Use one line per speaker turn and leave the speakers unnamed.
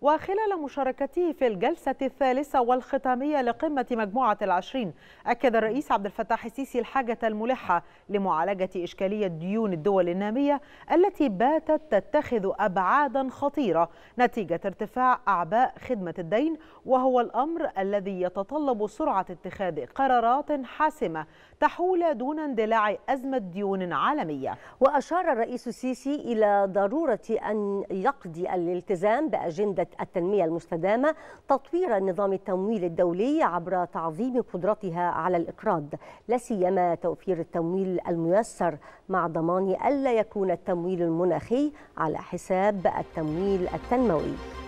وخلال مشاركته في الجلسة الثالثة والختامية لقمة مجموعة العشرين أكد الرئيس عبد الفتاح السيسي الحاجة الملحة لمعالجة إشكالية ديون الدول النامية التي باتت تتخذ أبعادا خطيرة نتيجة ارتفاع أعباء خدمة الدين وهو الأمر الذي يتطلب سرعة اتخاذ قرارات حاسمة تحول دون اندلاع أزمة ديون عالمية وأشار الرئيس السيسي إلى ضرورة أن يقضي الالتزام
بأجندة التنمية المستدامة تطوير نظام التمويل الدولي عبر تعظيم قدرتها على الإقراض لا سيما توفير التمويل الميسر مع ضمان ألا يكون التمويل المناخي على حساب التمويل التنموي